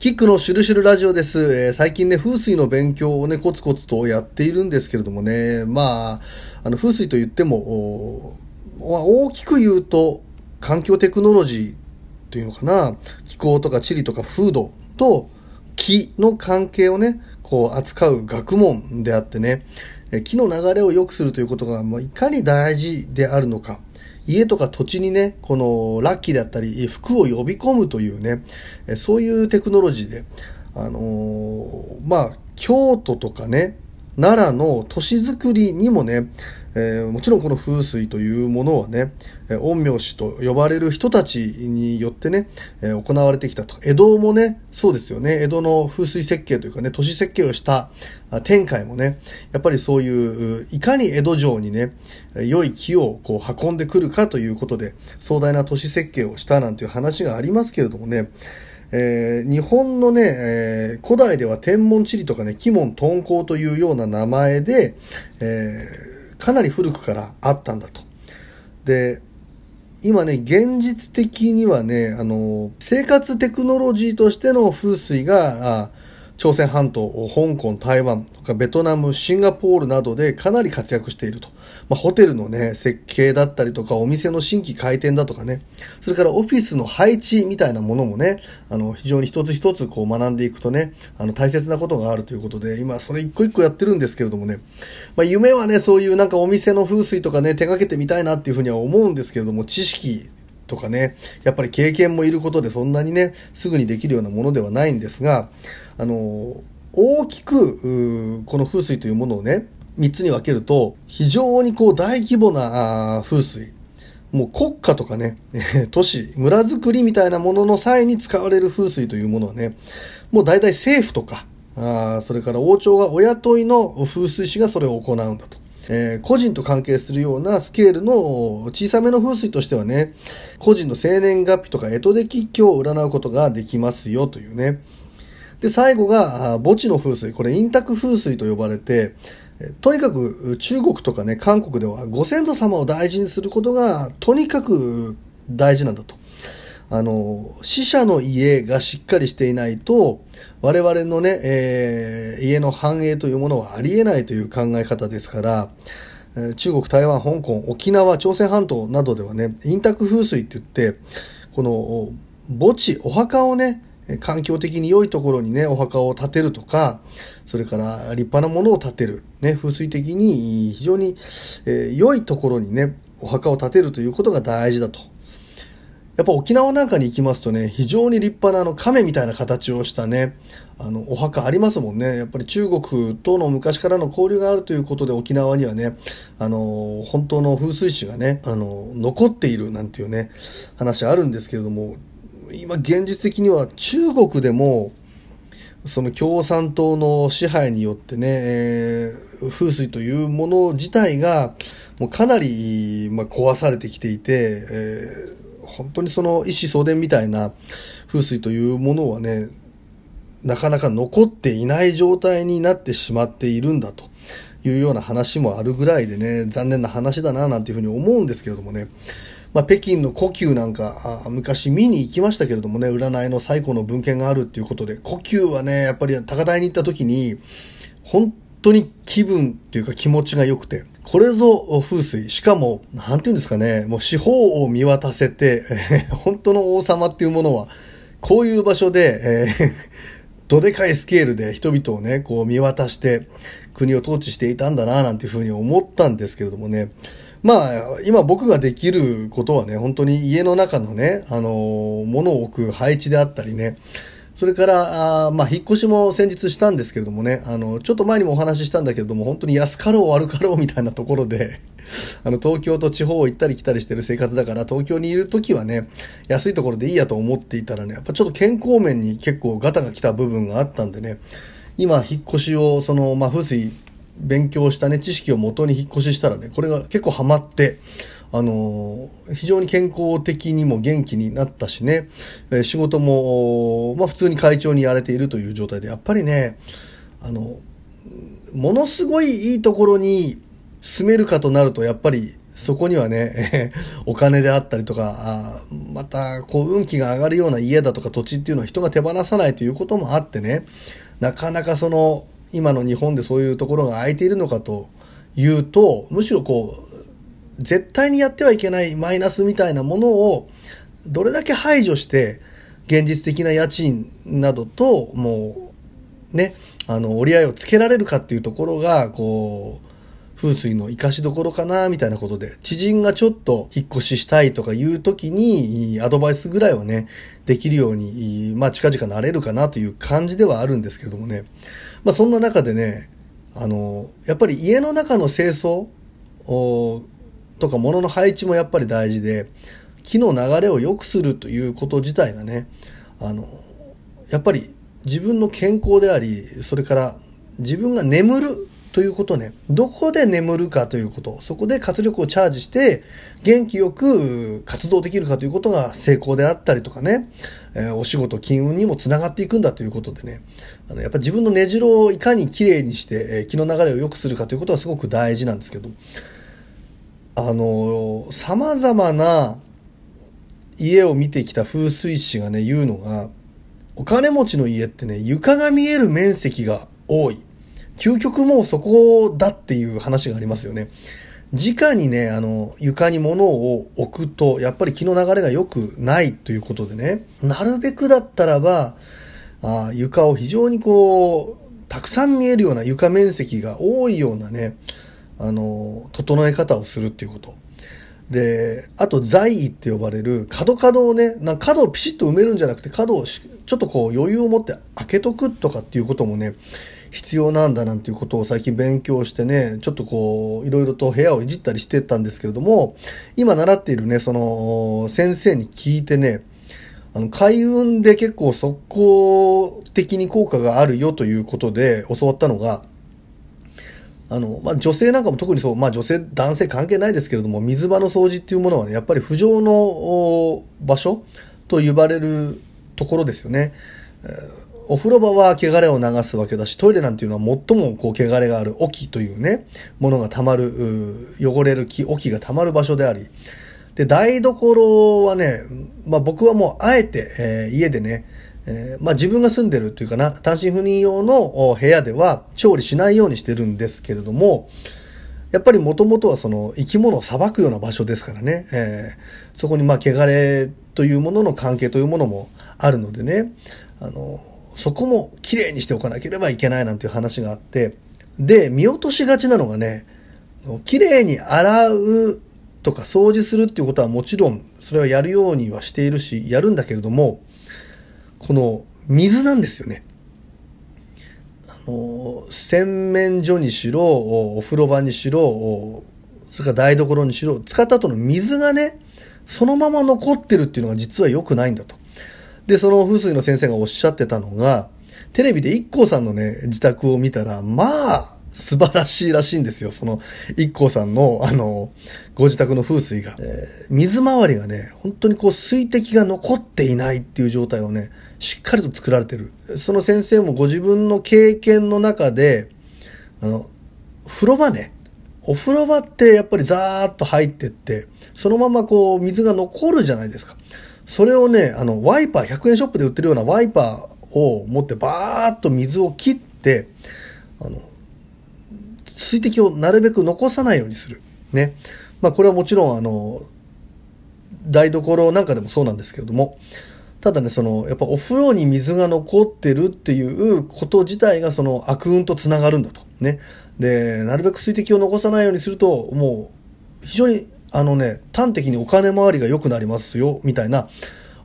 キックのシュルシュルラジオです。えー、最近ね、風水の勉強をね、コツコツとやっているんですけれどもね、まあ、あの、風水と言っても、大きく言うと、環境テクノロジーというのかな、気候とか地理とか風土と木の関係をね、こう扱う学問であってね、木の流れを良くするということが、まあ、いかに大事であるのか。家とか土地にね、このラッキーだったり、服を呼び込むというね、そういうテクノロジーで、あのー、まあ、京都とかね、奈良の都市づくりにもね、えー、もちろんこの風水というものはね、えー、陰陽師と呼ばれる人たちによってね、えー、行われてきたと。江戸もね、そうですよね。江戸の風水設計というかね、都市設計をした天海もね、やっぱりそういう、いかに江戸城にね、良い木をこう運んでくるかということで、壮大な都市設計をしたなんていう話がありますけれどもね、えー、日本のね、えー、古代では天文地理とかね、鬼門遁甲というような名前で、えー、かなり古くからあったんだと。で、今ね、現実的にはね、あの、生活テクノロジーとしての風水が、朝鮮半島、香港、台湾とかベトナム、シンガポールなどでかなり活躍していると。まあ、ホテルのね、設計だったりとか、お店の新規開店だとかね、それからオフィスの配置みたいなものもね、あの、非常に一つ一つこう学んでいくとね、あの、大切なことがあるということで、今それ一個一個やってるんですけれどもね、まあ、夢はね、そういうなんかお店の風水とかね、手掛けてみたいなっていうふうには思うんですけれども、知識とかね、やっぱり経験もいることでそんなにね、すぐにできるようなものではないんですが、あの、大きく、この風水というものをね、3つに分けると、非常にこう大規模な風水、もう国家とかね、都市、村づくりみたいなものの際に使われる風水というものはね、もう大体政府とか、あそれから王朝がお雇いの風水師がそれを行うんだと。えー、個人と関係するようなスケールの小さめの風水としてはね、個人の生年月日とか干支で吉凶を占うことができますよというね。で、最後が墓地の風水。これ、陰卓風水と呼ばれて、とにかく中国とかね、韓国ではご先祖様を大事にすることがとにかく大事なんだと。あの、死者の家がしっかりしていないと、我々のね、えー、家の繁栄というものはありえないという考え方ですから、中国、台湾、香港、沖縄、朝鮮半島などではね、陰宅風水って言って、この墓地、お墓をね、環境的に良いところにね、お墓を建てるとか、それから立派なものを建てる。ね、風水的に非常に、えー、良いところにね、お墓を建てるということが大事だとやっぱ沖縄なんかに行きますとね、非常に立派なあの亀みたいな形をしたね、あの、お墓ありますもんね。やっぱり中国との昔からの交流があるということで沖縄にはね、あの、本当の風水師がね、あの、残っているなんていうね、話あるんですけれども、今現実的には中国でも、その共産党の支配によってね、えー、風水というもの自体が、もうかなり、まあ、壊されてきていて、えー本当にその意思相伝みたいな風水というものはね、なかなか残っていない状態になってしまっているんだというような話もあるぐらいでね、残念な話だななんていうふうに思うんですけれどもね。まあ、北京の故宮なんか昔見に行きましたけれどもね、占いの最古の文献があるっていうことで、故宮はね、やっぱり高台に行った時に、本当に気分っていうか気持ちが良くて、これぞ風水。しかも、なんて言うんですかね、もう四方を見渡せて、えー、本当の王様っていうものは、こういう場所で、えー、どでかいスケールで人々をね、こう見渡して、国を統治していたんだな、なんていうふうに思ったんですけれどもね。まあ、今僕ができることはね、本当に家の中のね、あのー、物を置く配置であったりね、それから、あまあ、引っ越しも先日したんですけれどもね、あの、ちょっと前にもお話ししたんだけれども、本当に安かろう悪かろうみたいなところで あの、東京と地方を行ったり来たりしてる生活だから、東京にいる時はね、安いところでいいやと思っていたらね、やっぱちょっと健康面に結構ガタが来た部分があったんでね、今、引っ越しを、その、まあ、風水、勉強したね、知識をもとに引っ越ししたらね、これが結構ハマって、あの、非常に健康的にも元気になったしね、え仕事も、まあ普通に会長にやれているという状態で、やっぱりね、あの、ものすごいいいところに住めるかとなると、やっぱりそこにはね、お金であったりとか、あまた、こう、運気が上がるような家だとか土地っていうのは人が手放さないということもあってね、なかなかその、今の日本でそういうところが空いているのかというと、むしろこう、絶対にやってはいけないマイナスみたいなものをどれだけ排除して現実的な家賃などともうねあの折り合いをつけられるかっていうところがこう風水の生かしどころかなみたいなことで知人がちょっと引っ越ししたいとかいう時にアドバイスぐらいはねできるようにまあ近々なれるかなという感じではあるんですけどもねまあそんな中でねあのやっぱり家の中の清掃とか物の配置もやっぱり大事で、木の流れを良くするということ自体がね、あの、やっぱり自分の健康であり、それから自分が眠るということね、どこで眠るかということ、そこで活力をチャージして、元気よく活動できるかということが成功であったりとかね、えー、お仕事、金運にもつながっていくんだということでね、あのやっぱ自分の根城をいかにきれいにして、えー、気の流れを良くするかということはすごく大事なんですけどあの、様々な家を見てきた風水師がね、言うのが、お金持ちの家ってね、床が見える面積が多い。究極もうそこだっていう話がありますよね。直にね、あの、床に物を置くと、やっぱり気の流れが良くないということでね、なるべくだったらば、あ床を非常にこう、たくさん見えるような床面積が多いようなね、あの、整え方をするっていうこと。で、あと、在位って呼ばれる角角をね、なん角をピシッと埋めるんじゃなくて、角をちょっとこう余裕を持って開けとくとかっていうこともね、必要なんだなんていうことを最近勉強してね、ちょっとこう、いろいろと部屋をいじったりしてたんですけれども、今習っているね、その、先生に聞いてね、あの、開運で結構速攻的に効果があるよということで教わったのが、あの、まあ、女性なんかも特にそう、まあ、女性、男性関係ないですけれども、水場の掃除っていうものはね、やっぱり不上の場所と呼ばれるところですよね。お風呂場は汚れを流すわけだし、トイレなんていうのは最もこう汚れがある沖というね、ものが溜まる、汚れる木、沖が溜まる場所であり、で、台所はね、まあ、僕はもうあえて、えー、家でね、えー、まあ、自分が住んでるというかな、単身赴任用の部屋では調理しないようにしてるんですけれども、やっぱりもともとはその生き物を裁くような場所ですからね、えー、そこにまあ汚れというものの関係というものもあるのでね、あの、そこもきれいにしておかなければいけないなんていう話があって、で、見落としがちなのがね、きれいに洗うとか掃除するっていうことはもちろんそれはやるようにはしているし、やるんだけれども、この水なんですよね。あの、洗面所にしろ、お風呂場にしろ、それから台所にしろ、使った後の水がね、そのまま残ってるっていうのは実は良くないんだと。で、その風水の先生がおっしゃってたのが、テレビで一 k さんのね、自宅を見たら、まあ、素晴らしいらしいんですよ。その、ikko さんの、あの、ご自宅の風水が。えー、水回りがね、本当にこう水滴が残っていないっていう状態をね、しっかりと作られてる。その先生もご自分の経験の中で、あの、風呂場ね、お風呂場ってやっぱりザーッと入ってって、そのままこう水が残るじゃないですか。それをね、あの、ワイパー、100円ショップで売ってるようなワイパーを持ってバーッと水を切って、あの、水滴をなるべく残さないようにする。ね。まあ、これはもちろん、あの、台所なんかでもそうなんですけれども、ただね、その、やっぱお風呂に水が残ってるっていうこと自体が、その悪運と繋がるんだと。ね。で、なるべく水滴を残さないようにすると、もう、非常に、あのね、端的にお金回りが良くなりますよ、みたいな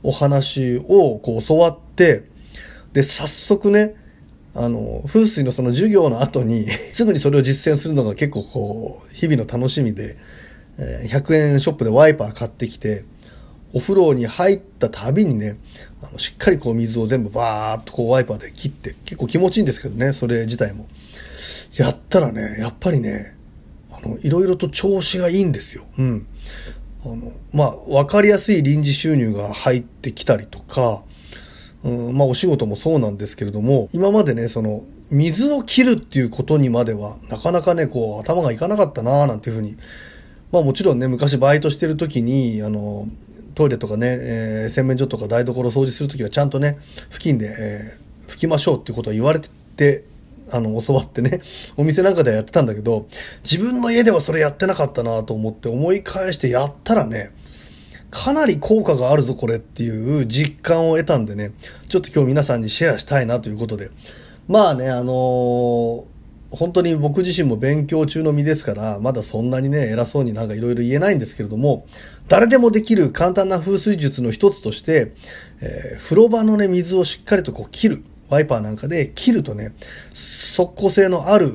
お話を、こう、教わって、で、早速ね、あの、風水のその授業の後に すぐにそれを実践するのが結構こう、日々の楽しみで、え100円ショップでワイパー買ってきて、お風呂に入ったたびにね、あのしっかりこう水を全部バーっとこうワイパーで切って、結構気持ちいいんですけどね、それ自体も。やったらね、やっぱりね、あの、いろいろと調子がいいんですよ。うん。あの、まあ、わかりやすい臨時収入が入ってきたりとか、うん、まあお仕事もそうなんですけれども、今までね、その、水を切るっていうことにまでは、なかなかね、こう、頭がいかなかったなーなんていうふうに、まあもちろんね、昔バイトしてる時に、あの、トイレとかね、えー、洗面所とか台所掃除するときはちゃんとね、付近で、えー、拭きましょうっていうことは言われてて、あの、教わってね、お店なんかではやってたんだけど、自分の家ではそれやってなかったなと思って思い返してやったらね、かなり効果があるぞこれっていう実感を得たんでね、ちょっと今日皆さんにシェアしたいなということで。まあね、あのー、本当に僕自身も勉強中の身ですから、まだそんなにね、偉そうになんか色々言えないんですけれども、誰でもできる簡単な風水術の一つとして、えー、風呂場のね、水をしっかりとこう切る。ワイパーなんかで切るとね、即効性のある、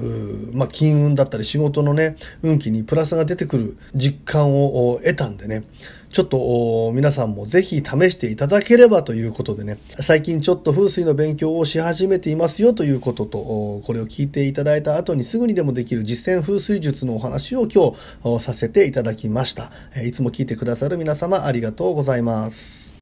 まあ、金運だったり仕事のね、運気にプラスが出てくる実感を得たんでね、ちょっと皆さんもぜひ試していただければということでね、最近ちょっと風水の勉強をし始めていますよということと、これを聞いていただいた後にすぐにでもできる実践風水術のお話を今日させていただきました。いつも聞いてくださる皆様ありがとうございます。